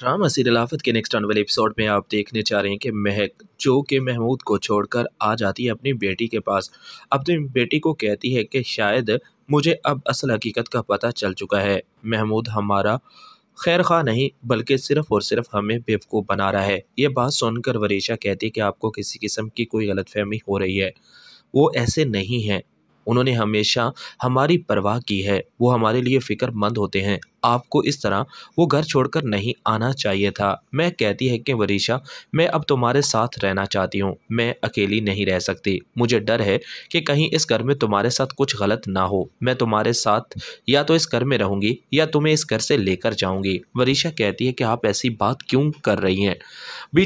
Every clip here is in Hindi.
ड्रामा सीरियल आफत के नेक्स्ट आने एपिसोड में आप देखने चाह रहे हैं कि महक जो कि महमूद को छोड़कर आ जाती है अपनी बेटी के पास अपनी तो बेटी को कहती है कि शायद मुझे अब असल हकीकत का पता चल चुका है महमूद हमारा खैर खा नहीं बल्कि सिर्फ़ और सिर्फ हमें बेवकूफ़ बना रहा है ये बात सुनकर वरीशा कहती है कि आपको किसी किस्म की कोई गलतफहमी हो रही है वो ऐसे नहीं हैं उन्होंने हमेशा हमारी परवाह की है वो हमारे लिए फ़िक्रमंद होते हैं आपको इस तरह वो घर छोड़कर नहीं आना चाहिए था मैं कहती है कि वरीशा मैं अब तुम्हारे साथ रहना चाहती हूँ मैं अकेली नहीं रह सकती मुझे डर है कि कहीं इस घर में तुम्हारे साथ कुछ गलत ना हो मैं तुम्हारे साथ या तो इस घर में रहूँगी या तुम्हें इस घर से लेकर जाऊँगी वरीशा कहती है कि आप ऐसी बात क्यों कर रही हैं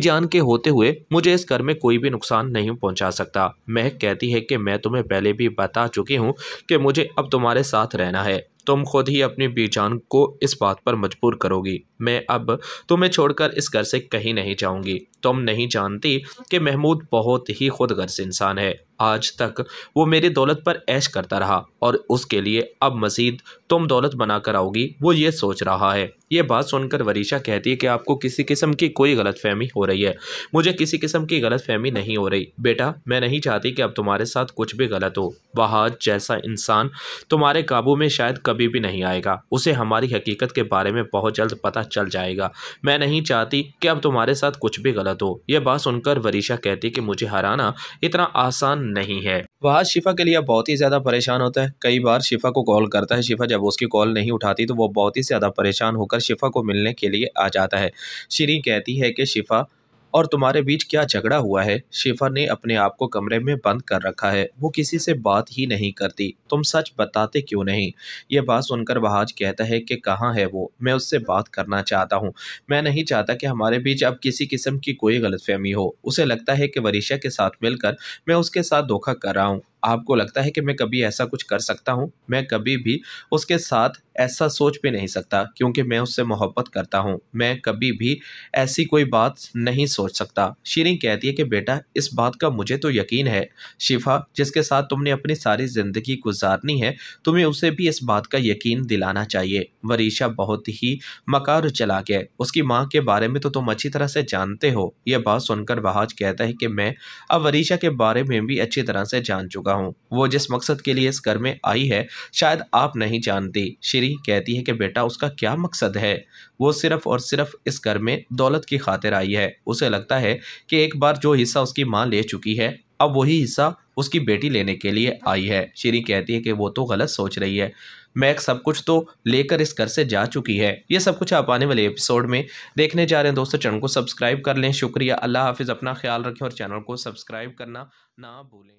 जान के होते हुए मुझे इस घर में कोई भी नुकसान नहीं पहुँचा सकता मैं कहती है कि मैं तुम्हें पहले भी बता चुकी हूँ कि मुझे अब तुम्हारे साथ रहना है तुम खुद ही अपनी बीजान को इस बात पर मजबूर करोगी मैं अब तुम्हें छोड़कर इस घर से कहीं नहीं जाऊंगी तुम नहीं जानती कि महमूद बहुत ही खुदगर्ज इंसान है आज तक वो मेरी दौलत पर ऐश करता रहा और उसके लिए अब मजीद तुम दौलत बना कर आओगी वो ये सोच रहा है ये बात सुनकर वरीशा कहती है कि आपको किसी किस्म की कोई गलतफहमी हो रही है मुझे किसी किस्म की गलतफहमी नहीं हो रही बेटा मैं नहीं चाहती कि अब तुम्हारे साथ कुछ भी गलत हो वहाज जैसा इंसान तुम्हारे काबू में शायद कभी भी नहीं आएगा उसे हमारी हकीकत के बारे में बहुत जल्द पता चल जाएगा मैं नहीं चाहती कि अब तुम्हारे साथ कुछ भी गलत हो यह बात सुनकर वरीशा कहती कि मुझे हराना इतना आसान नहीं है वह शिफा के लिए बहुत ही ज़्यादा परेशान होता है कई बार शिफा को कॉल करता है शिफा जब उसकी कॉल नहीं उठाती तो वो बहुत ही ज़्यादा परेशान होकर शिफा को मिलने के लिए आ जाता है श्री कहती है कि शिफा और तुम्हारे बीच क्या झगड़ा हुआ है शिफा ने अपने आप को कमरे में बंद कर रखा है वो किसी से बात ही नहीं करती तुम सच बताते क्यों नहीं ये बात सुनकर बहाज कहता है कि कहाँ है वो मैं उससे बात करना चाहता हूँ मैं नहीं चाहता कि हमारे बीच अब किसी किस्म की कोई गलतफहमी हो उसे लगता है कि वरीशा के साथ मिलकर मैं उसके साथ धोखा कर रहा हूँ आपको लगता है कि मैं कभी ऐसा कुछ कर सकता हूँ मैं कभी भी उसके साथ ऐसा सोच भी नहीं सकता क्योंकि मैं उससे मोहब्बत करता हूँ मैं कभी भी ऐसी कोई बात नहीं सोच सकता शीरिंग कहती है कि बेटा इस बात का मुझे तो यकीन है शिफा जिसके साथ तुमने अपनी सारी ज़िंदगी गुजारनी है तुम्हें उसे भी इस बात का यकीन दिलाना चाहिए वरीशा बहुत ही मकार चला गया उसकी माँ के बारे में तो तुम अच्छी तरह से जानते हो यह बात सुनकर वहाज कहता है कि मैं अब वरीशा के बारे में भी अच्छी तरह से जान चुका चुका हूँ वो जिस मकसद के लिए इस घर में आई है शायद आप नहीं जानती श्री कहती है कि बेटा उसका क्या मकसद है वो सिर्फ और सिर्फ इस घर में दौलत की खातिर आई है उसे लगता है कि एक बार जो हिस्सा उसकी माँ ले चुकी है अब वही हिस्सा उसकी बेटी लेने के लिए आई है श्री कहती है कि वो तो गलत सोच रही है मैक सब कुछ तो लेकर इस घर से जा चुकी है ये सब कुछ आप आने वाले एपिसोड में देखने जा रहे हैं दोस्तों चैनल को सब्सक्राइब कर लें शुक्रिया अल्लाह हाफिज़ अपना ख्याल रखें और चैनल को सब्सक्राइब करना ना भूलें